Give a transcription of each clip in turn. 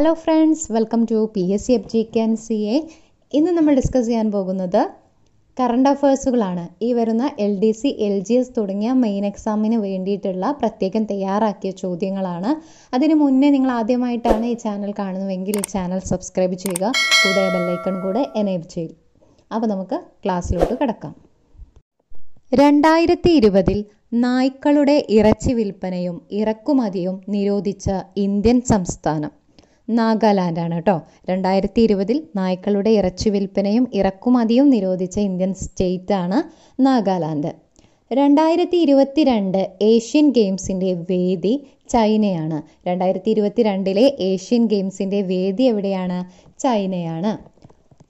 hello friends welcome to P S C F G N C A ഇന്ന് നമ്മൾ discuss ചെയ്യാൻ പോകുന്നത് current അഫേഴ്സുകളാണ് ഈ വരുന്ന L D C L G S തുടങ്ങിയ മെയിൻ എക്സാമിന് വേണ്ടിയിട്ടുള്ള പ്രത്യേകം തയ്യാറാക്കിയ ചോദ്യങ്ങളാണ് അതിനു മുന്നേ നിങ്ങൾ ആദ്യമായിട്ടാണ് ഈ ചാനൽ കാണുന്നതെങ്കിൽ ഈ ചാനൽ സബ്സ്ക്രൈബ് ചെയ്യുക കൂടെ ബെല്ലൈക്കൺ കൂടെ എനേബിൾ ചെയ്യും അപ്പോൾ നമുക്ക് ക്ലാസ്സിലോട്ട് കിടക്കാം രണ്ടായിരത്തി ഇരുപതിൽ നായ്ക്കളുടെ ഇറച്ചി വിൽപ്പനയും ഇറക്കുമതിയും നിരോധിച്ച ഇന്ത്യൻ സംസ്ഥാനം നാഗാലാൻഡാണ് കേട്ടോ രണ്ടായിരത്തി ഇരുപതിൽ നായ്ക്കളുടെ ഇറച്ചി വിൽപ്പനയും ഇറക്കുമതിയും നിരോധിച്ച ഇന്ത്യൻ സ്റ്റേറ്റാണ് നാഗാലാൻഡ് രണ്ടായിരത്തി ഇരുപത്തിരണ്ട് ഏഷ്യൻ ഗെയിംസിൻ്റെ വേദി ചൈനയാണ് രണ്ടായിരത്തി ഇരുപത്തിരണ്ടിലെ ഏഷ്യൻ ഗെയിംസിൻ്റെ വേദി എവിടെയാണ് ചൈനയാണ്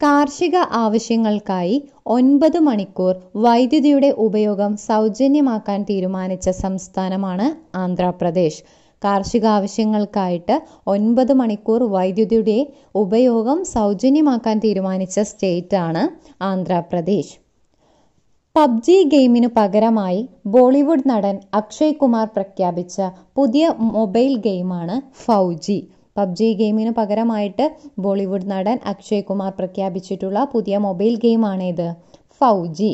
കാർഷിക ആവശ്യങ്ങൾക്കായി ഒൻപത് മണിക്കൂർ വൈദ്യുതിയുടെ ഉപയോഗം സൗജന്യമാക്കാൻ തീരുമാനിച്ച സംസ്ഥാനമാണ് ആന്ധ്രാപ്രദേശ് കാർഷിക ആവശ്യങ്ങൾക്കായിട്ട് ഒൻപത് മണിക്കൂർ വൈദ്യുതിയുടെ ഉപയോഗം സൗജന്യമാക്കാൻ തീരുമാനിച്ച സ്റ്റേറ്റാണ് ആന്ധ്രാപ്രദേശ് പബ്ജി ഗെയിമിനു പകരമായി ബോളിവുഡ് നടൻ അക്ഷയ് കുമാർ പ്രഖ്യാപിച്ച പുതിയ മൊബൈൽ ഗെയിമാണ് ഫൗജി പബ്ജി ഗെയിമിന് പകരമായിട്ട് ബോളിവുഡ് നടൻ അക്ഷയ് കുമാർ പ്രഖ്യാപിച്ചിട്ടുള്ള പുതിയ മൊബൈൽ ഗെയിമാണിത് ഫൗജി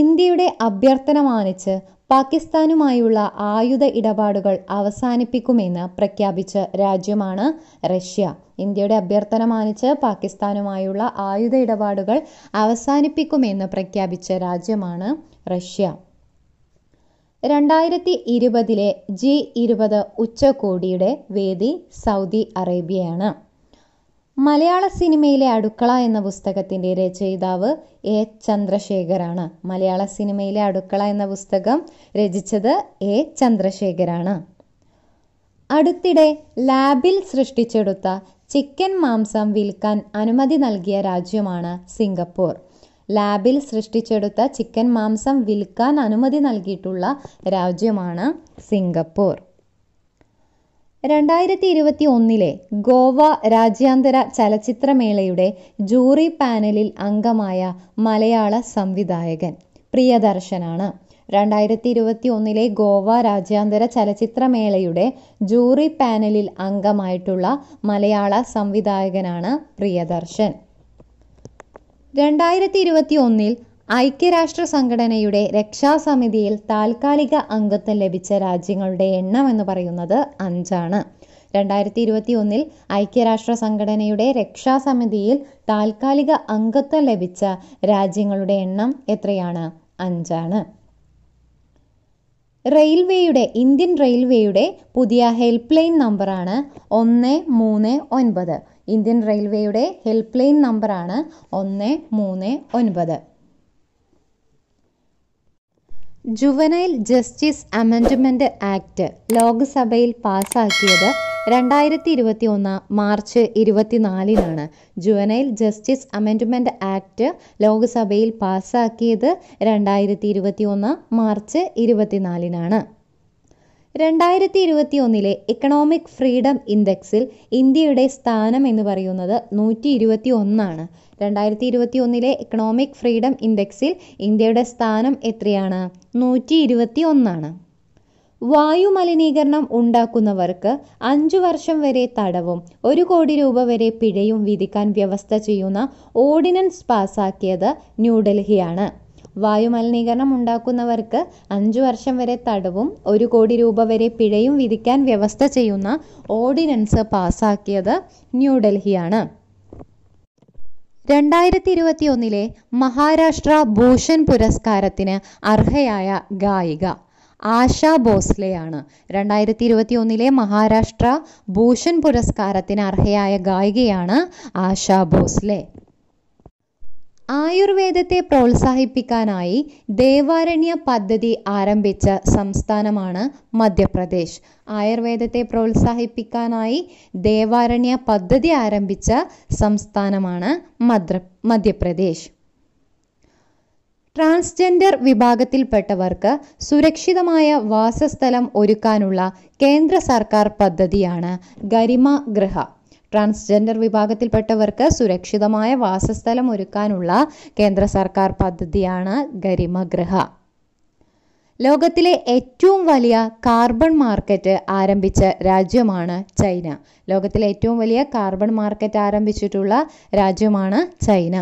ഇന്ത്യയുടെ അഭ്യർത്ഥന മാനിച്ച് പാകിസ്ഥാനുമായുള്ള ആയുധ ഇടപാടുകൾ അവസാനിപ്പിക്കുമെന്ന് പ്രഖ്യാപിച്ച് രാജ്യമാണ് റഷ്യ ഇന്ത്യയുടെ അഭ്യർത്ഥന മാനിച്ച് പാകിസ്ഥാനുമായുള്ള ആയുധ ഇടപാടുകൾ അവസാനിപ്പിക്കുമെന്ന് പ്രഖ്യാപിച്ച രാജ്യമാണ് റഷ്യ രണ്ടായിരത്തി ഇരുപതിലെ ജി ഇരുപത് ഉച്ചകോടിയുടെ വേദി സൗദി അറേബ്യയാണ് മലയാള സിനിമയിലെ അടുക്കള എന്ന പുസ്തകത്തിൻ്റെ രചയിതാവ് എ ചന്ദ്രശേഖരാണ് മലയാള സിനിമയിലെ അടുക്കള എന്ന പുസ്തകം രചിച്ചത് എ ചന്ദ്രശേഖരാണ് അടുത്തിടെ ലാബിൽ സൃഷ്ടിച്ചെടുത്ത ചിക്കൻ മാംസം വിൽക്കാൻ അനുമതി നൽകിയ രാജ്യമാണ് സിംഗപ്പൂർ ലാബിൽ സൃഷ്ടിച്ചെടുത്ത ചിക്കൻ മാംസം വിൽക്കാൻ അനുമതി നൽകിയിട്ടുള്ള രാജ്യമാണ് സിംഗപ്പൂർ രണ്ടായിരത്തി ഇരുപത്തി ഒന്നിലെ ഗോവ രാജ്യാന്തര ചലച്ചിത്രമേളയുടെ ജൂറി പാനലിൽ അംഗമായ മലയാള സംവിധായകൻ പ്രിയദർശനാണ് രണ്ടായിരത്തി ഇരുപത്തി ഒന്നിലെ ഗോവ രാജ്യാന്തര ചലച്ചിത്രമേളയുടെ ജൂറി പാനലിൽ അംഗമായിട്ടുള്ള മലയാള സംവിധായകനാണ് പ്രിയദർശൻ രണ്ടായിരത്തി ഇരുപത്തി ഒന്നിൽ ഐക്യരാഷ്ട്ര സംഘടനയുടെ രക്ഷാസമിതിയിൽ താൽക്കാലിക അംഗത്വം ലഭിച്ച രാജ്യങ്ങളുടെ എണ്ണം എന്ന് പറയുന്നത് അഞ്ചാണ് രണ്ടായിരത്തി ഇരുപത്തി ഒന്നിൽ ഐക്യരാഷ്ട്ര സംഘടനയുടെ രക്ഷാസമിതിയിൽ താൽക്കാലിക അംഗത്വം ലഭിച്ച രാജ്യങ്ങളുടെ എണ്ണം എത്രയാണ് അഞ്ചാണ് റെയിൽവേയുടെ ഇന്ത്യൻ റെയിൽവേയുടെ പുതിയ ഹെൽപ്പ് ലൈൻ നമ്പറാണ് ഒന്ന് മൂന്ന് ഒൻപത് ഇന്ത്യൻ റെയിൽവേയുടെ ഹെൽപ്പ് ലൈൻ നമ്പറാണ് ഒന്ന് മൂന്ന് ഒൻപത് ജുവനൈൽ ജസ്റ്റിസ് അമെൻഡ്മെൻറ്റ് ആക്ട് ലോക്സഭയിൽ പാസാക്കിയത് രണ്ടായിരത്തി ഇരുപത്തി ഒന്ന് മാർച്ച് ഇരുപത്തിനാലിനാണ് ജുവനൈൽ ജസ്റ്റിസ് അമെൻഡ്മെൻറ്റ് ആക്ട് ലോക്സഭയിൽ പാസാക്കിയത് രണ്ടായിരത്തി ഇരുപത്തി ഒന്ന് മാർച്ച് ഇരുപത്തിനാലിനാണ് രണ്ടായിരത്തി ഇരുപത്തി ഒന്നിലെ എക്കണോമിക് ഫ്രീഡം ഇൻഡെക്സിൽ ഇന്ത്യയുടെ സ്ഥാനം എന്ന് പറയുന്നത് നൂറ്റി ഇരുപത്തി ഒന്നാണ് രണ്ടായിരത്തി ഇരുപത്തി ഒന്നിലെ എക്കണോമിക് ഫ്രീഡം ഇൻഡെക്സിൽ ഇന്ത്യയുടെ സ്ഥാനം എത്രയാണ് നൂറ്റി ഇരുപത്തി ഒന്നാണ് വായു മലിനീകരണം ഉണ്ടാക്കുന്നവർക്ക് അഞ്ചു വർഷം വരെ തടവും ഒരു കോടി രൂപ വരെ പിഴയും വിധിക്കാൻ വ്യവസ്ഥ ചെയ്യുന്ന ഓർഡിനൻസ് പാസാക്കിയത് ന്യൂഡൽഹിയാണ് വായു മലിനീകരണം ഉണ്ടാക്കുന്നവർക്ക് അഞ്ചു വർഷം വരെ തടവും ഒരു കോടി രൂപ വരെ പിഴയും വിധിക്കാൻ വ്യവസ്ഥ ചെയ്യുന്ന ഓർഡിനൻസ് പാസാക്കിയത് ന്യൂഡൽഹിയാണ് രണ്ടായിരത്തി ഇരുപത്തി ഒന്നിലെ മഹാരാഷ്ട്ര ഭൂഷൺ പുരസ്കാരത്തിന് അർഹയായ ഗായിക ആശ ഭോസ്ലെയാണ് രണ്ടായിരത്തി ഇരുപത്തി ഒന്നിലെ മഹാരാഷ്ട്ര ഭൂഷൺ പുരസ്കാരത്തിന് അർഹയായ ഗായികയാണ് ആശ ഭോസ്ലെ ആയുർവേദത്തെ പ്രോത്സാഹിപ്പിക്കാനായി ദേവാരണ്യ പദ്ധതി ആരംഭിച്ച സംസ്ഥാനമാണ് മധ്യപ്രദേശ് ആയുർവേദത്തെ പ്രോത്സാഹിപ്പിക്കാനായി ദേവാരണ്യ പദ്ധതി ആരംഭിച്ച സംസ്ഥാനമാണ് മദ്ര മധ്യപ്രദേശ് ട്രാൻസ്ജെൻഡർ വിഭാഗത്തിൽപ്പെട്ടവർക്ക് സുരക്ഷിതമായ വാസസ്ഥലം ഒരുക്കാനുള്ള കേന്ദ്ര സർക്കാർ പദ്ധതിയാണ് ഗരിമ ഗൃഹ ട്രാൻസ്ജെൻഡർ വിഭാഗത്തിൽപ്പെട്ടവർക്ക് സുരക്ഷിതമായ വാസസ്ഥലം ഒരുക്കാനുള്ള കേന്ദ്ര സർക്കാർ പദ്ധതിയാണ് ഗരിമഗൃഹ ലോകത്തിലെ ഏറ്റവും വലിയ കാർബൺ മാർക്കറ്റ് ആരംഭിച്ച രാജ്യമാണ് ചൈന ലോകത്തിലെ ഏറ്റവും വലിയ കാർബൺ മാർക്കറ്റ് ആരംഭിച്ചിട്ടുള്ള രാജ്യമാണ് ചൈന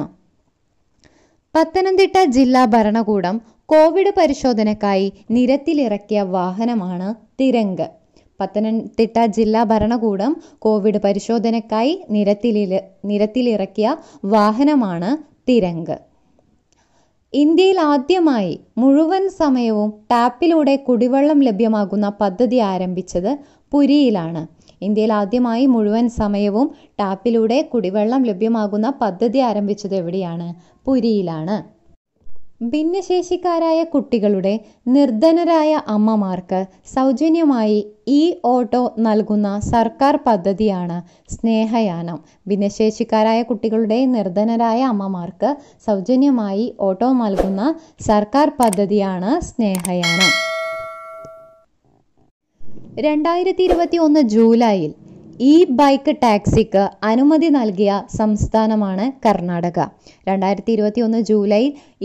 പത്തനംതിട്ട ജില്ലാ ഭരണകൂടം കോവിഡ് പരിശോധനക്കായി നിരത്തിലിറക്കിയ വാഹനമാണ് തിരങ്ക് പത്തനംതിട്ട ജില്ലാ ഭരണകൂടം കോവിഡ് പരിശോധനയ്ക്കായി നിരത്തിലില് നിരത്തിലിറക്കിയ വാഹനമാണ് തിരങ്ക് ഇന്ത്യയിൽ ആദ്യമായി മുഴുവൻ സമയവും ടാപ്പിലൂടെ കുടിവെള്ളം ലഭ്യമാകുന്ന പദ്ധതി ആരംഭിച്ചത് പുരിയിലാണ് ഇന്ത്യയിൽ ആദ്യമായി മുഴുവൻ സമയവും ടാപ്പിലൂടെ കുടിവെള്ളം ലഭ്യമാകുന്ന പദ്ധതി ആരംഭിച്ചത് എവിടെയാണ് പുരിയിലാണ് ഭിന്നശേഷിക്കാരായ കുട്ടികളുടെ നിർധനരായ അമ്മമാർക്ക് സൗജന്യമായി ഇ ഓട്ടോ നൽകുന്ന സർക്കാർ പദ്ധതിയാണ് സ്നേഹയാനം ഭിന്നശേഷിക്കാരായ കുട്ടികളുടെ നിർധനരായ അമ്മമാർക്ക് സൗജന്യമായി ഓട്ടോ നൽകുന്ന സർക്കാർ പദ്ധതിയാണ് സ്നേഹയാനം രണ്ടായിരത്തി ഇരുപത്തി ഒന്ന് ജൂലൈയിൽ ഇ ബൈക്ക് ടാക്സിക്ക് അനുമതി നൽകിയ സംസ്ഥാനമാണ് കർണാടക രണ്ടായിരത്തി ഇരുപത്തി ഒന്ന് ജൂലൈ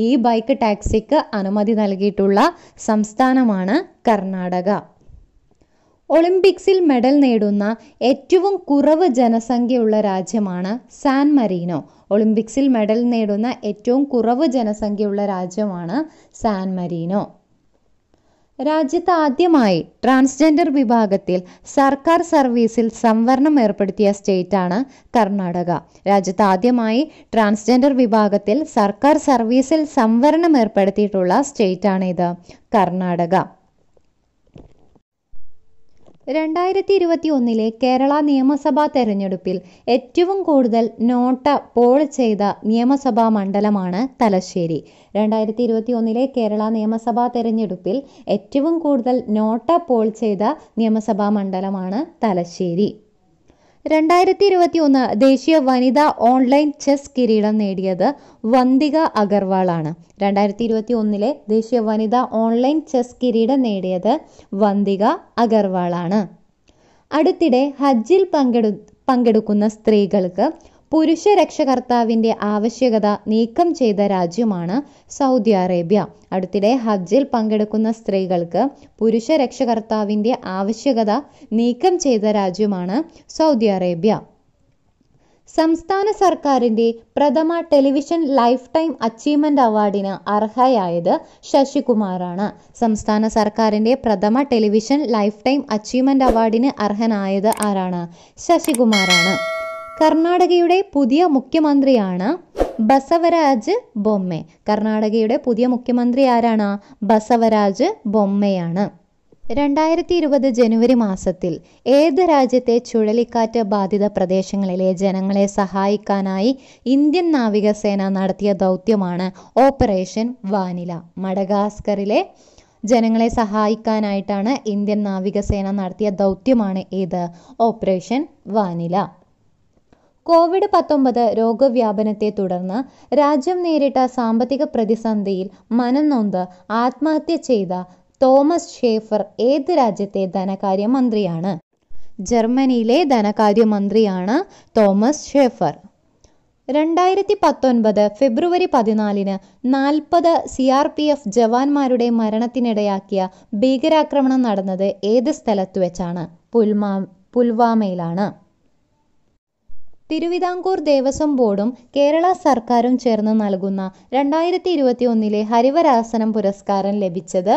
ഇ ബൈക്ക് ടാക്സിക്ക് അനുമതി നൽകിയിട്ടുള്ള സംസ്ഥാനമാണ് കർണാടക ഒളിമ്പിക്സിൽ മെഡൽ നേടുന്ന ഏറ്റവും കുറവ് ജനസംഖ്യയുള്ള രാജ്യമാണ് സാൻ മരീനോ ഒളിമ്പിക്സിൽ മെഡൽ നേടുന്ന ഏറ്റവും കുറവ് ജനസംഖ്യയുള്ള രാജ്യമാണ് സാൻ മരീനോ രാജ്യത്ത് ആദ്യമായി ട്രാൻസ്ജെൻഡർ വിഭാഗത്തിൽ സർക്കാർ സർവീസിൽ സംവരണം ഏർപ്പെടുത്തിയ സ്റ്റേറ്റാണ് കർണാടക രാജ്യത്ത് ആദ്യമായി ട്രാൻസ്ജെൻഡർ വിഭാഗത്തിൽ സർക്കാർ സർവീസിൽ സംവരണം ഏർപ്പെടുത്തിയിട്ടുള്ള ഇത് കർണാടക രണ്ടായിരത്തി ഇരുപത്തി ഒന്നിലെ കേരള നിയമസഭാ തെരഞ്ഞെടുപ്പിൽ ഏറ്റവും കൂടുതൽ നോട്ട പോൾ ചെയ്ത നിയമസഭാ മണ്ഡലമാണ് തലശ്ശേരി രണ്ടായിരത്തി ഇരുപത്തി ഒന്നിലെ കേരള നിയമസഭാ തെരഞ്ഞെടുപ്പിൽ ഏറ്റവും കൂടുതൽ നോട്ട പോൾ ചെയ്ത നിയമസഭാ മണ്ഡലമാണ് തലശ്ശേരി രണ്ടായിരത്തി ഇരുപത്തി ഒന്ന് ദേശീയ വനിതാ ഓൺലൈൻ ചെസ് കിരീടം നേടിയത് വന്തിക അഗർവാളാണ് രണ്ടായിരത്തി ഇരുപത്തി ഒന്നിലെ ദേശീയ വനിതാ ഓൺലൈൻ ചെസ് കിരീടം നേടിയത് വന്തിക അഗർവാളാണ് അടുത്തിടെ ഹജ്ജിൽ പങ്കെടു പങ്കെടുക്കുന്ന സ്ത്രീകൾക്ക് പുരുഷ രക്ഷകർത്താവിന്റെ ആവശ്യകത നീക്കം ചെയ്ത രാജ്യമാണ് സൗദി അറേബ്യ അടുത്തിടെ ഹജ്ജിൽ പങ്കെടുക്കുന്ന സ്ത്രീകൾക്ക് പുരുഷ രക്ഷകർത്താവിന്റെ ആവശ്യകത നീക്കം ചെയ്ത രാജ്യമാണ് സൗദി അറേബ്യ സംസ്ഥാന സർക്കാരിന്റെ പ്രഥമ ടെലിവിഷൻ ലൈഫ് ടൈം അച്ചീവ്മെന്റ് അവാർഡിന് അർഹയായത് ശശികുമാറാണ് സംസ്ഥാന സർക്കാരിന്റെ പ്രഥമ ടെലിവിഷൻ ലൈഫ് ടൈം അച്ചീവ്മെന്റ് അവാർഡിന് അർഹനായത് ആരാണ് ശശികുമാറാണ് കർണാടകയുടെ പുതിയ മുഖ്യമന്ത്രിയാണ് ബസവരാജ് ബൊമ്മെ കർണാടകയുടെ പുതിയ മുഖ്യമന്ത്രി ആരാണ് ബസവരാജ് ബൊമ്മയാണ് രണ്ടായിരത്തി ഇരുപത് ജനുവരി മാസത്തിൽ ഏത് രാജ്യത്തെ ചുഴലിക്കാറ്റ് ബാധിത പ്രദേശങ്ങളിലെ ജനങ്ങളെ സഹായിക്കാനായി ഇന്ത്യൻ നാവികസേന നടത്തിയ ദൗത്യമാണ് ഓപ്പറേഷൻ വാനില മഡഗാസ്കറിലെ ജനങ്ങളെ സഹായിക്കാനായിട്ടാണ് ഇന്ത്യൻ നാവികസേന നടത്തിയ ദൗത്യമാണ് ഏത് ഓപ്പറേഷൻ വാനില കോവിഡ് പത്തൊമ്പത് രോഗവ്യാപനത്തെ തുടർന്ന് രാജ്യം നേരിട്ട സാമ്പത്തിക പ്രതിസന്ധിയിൽ മനം നൊന്ത് ആത്മഹത്യ ചെയ്ത തോമസ് ഷേഫർ ഏത് രാജ്യത്തെ ധനകാര്യമന്ത്രിയാണ് ജർമ്മനിയിലെ ധനകാര്യമന്ത്രിയാണ് തോമസ് ഷേഫർ രണ്ടായിരത്തി പത്തൊൻപത് ഫെബ്രുവരി പതിനാലിന് നാൽപ്പത് സി ആർ പി എഫ് ജവാന്മാരുടെ മരണത്തിനിടയാക്കിയ ഭീകരാക്രമണം നടന്നത് ഏത് സ്ഥലത്തു വെച്ചാണ് പുൽവാമയിലാണ് തിരുവിതാംകൂർ ദേവസ്വം ബോർഡും കേരള സർക്കാരും ചേർന്ന് നൽകുന്ന രണ്ടായിരത്തി ഇരുപത്തി ഒന്നിലെ ഹരിവരാസനം പുരസ്കാരം ലഭിച്ചത്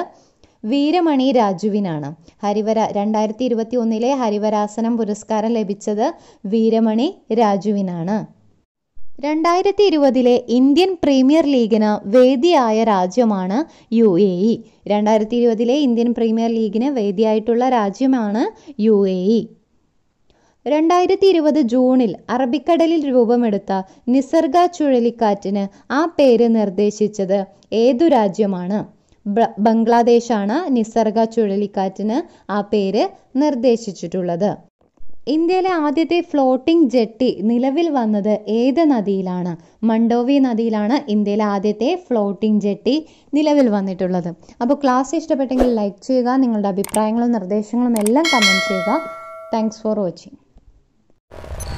വീരമണി രാജുവിനാണ് ഹരിവര രണ്ടായിരത്തി ഇരുപത്തി ഒന്നിലെ ഹരിവരാസനം പുരസ്കാരം ലഭിച്ചത് വീരമണി രാജുവിനാണ് രണ്ടായിരത്തി ഇരുപതിലെ ഇന്ത്യൻ പ്രീമിയർ ലീഗിന് വേദിയായ രാജ്യമാണ് യു എ ഇ രണ്ടായിരത്തി ഇരുപതിലെ ഇന്ത്യൻ പ്രീമിയർ ലീഗിന് വേദിയായിട്ടുള്ള രാജ്യമാണ് യു എ ഇ രണ്ടായിരത്തി ഇരുപത് ജൂണിൽ അറബിക്കടലിൽ രൂപമെടുത്ത നിസർഗ ചുഴലിക്കാറ്റിന് ആ പേര് നിർദ്ദേശിച്ചത് ഏതു രാജ്യമാണ് ബംഗ്ലാദേശാണ് നിസർഗ ചുഴലിക്കാറ്റിന് ആ പേര് നിർദ്ദേശിച്ചിട്ടുള്ളത് ഇന്ത്യയിലെ ആദ്യത്തെ ഫ്ലോട്ടിംഗ് ജെട്ടി നിലവിൽ വന്നത് ഏത് നദിയിലാണ് മണ്ടോവി നദിയിലാണ് ഇന്ത്യയിലെ ആദ്യത്തെ ഫ്ലോട്ടിംഗ് ജെട്ടി നിലവിൽ വന്നിട്ടുള്ളത് അപ്പോൾ ക്ലാസ് ഇഷ്ടപ്പെട്ടെങ്കിൽ ലൈക്ക് ചെയ്യുക നിങ്ങളുടെ അഭിപ്രായങ്ങളും നിർദ്ദേശങ്ങളും എല്ലാം കമൻറ്റ് ചെയ്യുക താങ്ക്സ് ഫോർ വാച്ചിങ് you